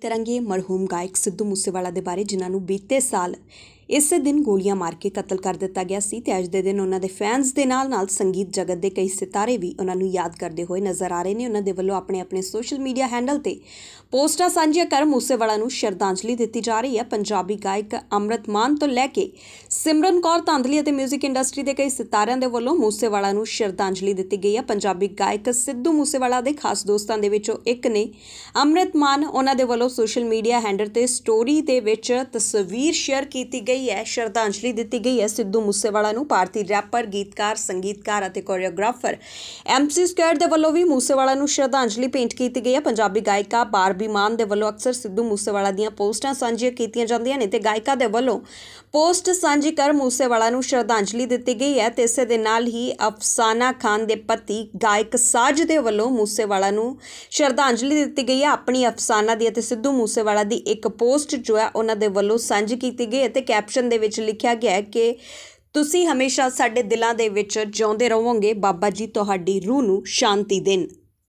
ਤਰੰਗੇ ਮਰਹੂਮ ਗਾਇਕ ਸਿੱਧੂ ਮੂਸੇਵਾਲਾ ਦੇ ਬਾਰੇ ਜਿਨ੍ਹਾਂ ਨੂੰ ਬੀਤੇ ਸਾਲ ਇਸੇ ਦਿਨ ਗੋਲੀਆਂ ਮਾਰ ਕੇ ਕਤਲ ਕਰ ਦਿੱਤਾ ਗਿਆ ਸੀ ਤੇ ਅੱਜ ਦੇ ਦਿਨ ਉਹਨਾਂ ਦੇ ਫੈਨਸ ਦੇ ਨਾਲ ਨਾਲ ਸੰਗੀਤ ਜਗਤ ਦੇ ਕਈ ਸਿਤਾਰੇ ਵੀ ਉਹਨਾਂ ਨੂੰ ਯਾਦ ਕਰਦੇ ਹੋਏ ਨਜ਼ਰ ਆ ਰਹੇ ਨੇ ਉਹਨਾਂ ਦੇ ਵੱਲੋਂ ਆਪਣੇ ਆਪਣੇ ਸੋਸ਼ਲ ਮੀਡੀਆ ਹੈਂਡਲ ਤੇ ਪੋਸਟਾਂ ਸਾਂਝੀਆਂ ਕਰ ਮੂਸੇਵਾਲਾ ਨੂੰ ਸ਼ਰਧਾਂਜਲੀ ਦਿੱਤੀ ਜਾ ਰਹੀ ਹੈ ਪੰਜਾਬੀ ਗਾਇਕ ਅਮਰਤ ਮਾਨ ਤੋਂ ਲੈ ਕੇ ਸਿਮਰਨ ਕੌਰ ਤਾਂਦਲੀ ਅਤੇ 뮤직 ਇੰਡਸਟਰੀ ਦੇ ਕਈ ਸਿਤਾਰਿਆਂ ਦੇ ਵੱਲੋਂ ਮੂਸੇਵਾਲਾ ਨੂੰ ਸ਼ਰਧਾਂਜਲੀ ਦਿੱਤੀ ਗਈ ਹੈ ਪੰਜਾਬੀ ਗਾਇਕ ਸਿੱਧੂ ਮੂਸੇਵਾਲਾ ਦੇ ਖਾਸ ਦੋਸਤਾਂ ਦੇ ਵਿੱਚੋਂ ਇੱਕ ਨੇ ਅਮਰਤ ਮਾਨ ਉਹਨਾਂ ਦੇ ਵੱਲੋਂ ਸੋਸ਼ਲ ਮੀਡੀਆ ਹੈਂਡਲ ਤੇ ਸਟੋਰੀ ਦੇ ਵਿੱਚ ਤਸਵੀਰ ਸ਼ੇਅਰ ਕੀਤੀ ਗਈ ਗਈ ਹੈ ਸ਼ਰਧਾਂਜਲੀ ਦਿੱਤੀ ਗਈ ਹੈ ਸਿੱਧੂ ਮੂਸੇਵਾਲਾ ਨੂੰ ਭਾਰਤੀ ਰੈਪਰ ਗੀਤਕਾਰ ਸੰਗੀਤਕਾਰ ਅਤੇ ਕੋਰੀਓਗ੍ਰਾਫਰ ਐਮਸੀ ਸਕੁਅਰ ਦੇ ਵੱਲੋਂ ਵੀ ਮੂਸੇਵਾਲਾ ਨੂੰ ਸ਼ਰਧਾਂਜਲੀ ਭੇਂਟ ਕੀਤੀ ਗਈ ਹੈ ਪੰਜਾਬੀ ਗਾਇਕਾ ਬਾਰਬੀ ਮਾਨ ਦੇ ਵੱਲੋਂ ਅਕਸਰ ਸਿੱਧੂ ਮੂਸੇਵਾਲਾ ਦੀਆਂ ਪੋਸਟਾਂ ਸਾਂਝੀਆਂ ਕੀਤੀਆਂ ਜਾਂਦੀਆਂ ਨੇ ਤੇ ਗਾਇਕਾ ਦੇ ਵੱਲੋਂ ਪੋਸਟ ਸਾਂਝੀ ਕਰ ਮੂਸੇਵਾਲਾ ਨੂੰ ਸ਼ਰਧਾਂਜਲੀ ਦਿੱਤੀ ਗਈ ਹੈ ਤੇ ਇਸੇ ਦੇ ਨਾਲ ਹੀ ਅਫਸਾਨਾ ਖਾਨ ਦੇ ਪਤੀ ਗਾਇਕ ਸਾਜ ਦੇ ਵੱਲੋਂ ਮੂਸੇਵਾਲਾ ਨੂੰ ਸ਼ਰਧਾਂਜਲੀ ਦਿੱਤੀ ਗਈ ਹੈ ਆਪਣੀ ਅਫਸਾਨਾ ਦੀ ਅਤੇ ਸਿੱਧੂ ਮੂਸੇਵਾਲਾ ਦੀ ਇੱਕ ਪੋਸਟ ਜੋ ਹੈ ਉਹਨਾਂ ਦੇ ਵੱਲੋਂ ਸਾਂਝੀ ਕੀਤੀ ਗਈ ਤੇ ਕੈਪ ਕੈਪਸ਼ਨ ਦੇ ਵਿੱਚ ਲਿਖਿਆ ਗਿਆ ਹੈ ਕਿ ਤੁਸੀਂ ਹਮੇਸ਼ਾ ਸਾਡੇ ਦਿਲਾਂ ਦੇ ਵਿੱਚ ਜਿਉਂਦੇ ਰਹੋਗੇ ਬਾਬਾ ਜੀ ਤੁਹਾਡੀ ਰੂਹ ਨੂੰ ਸ਼ਾਂਤੀ ਦੇਣ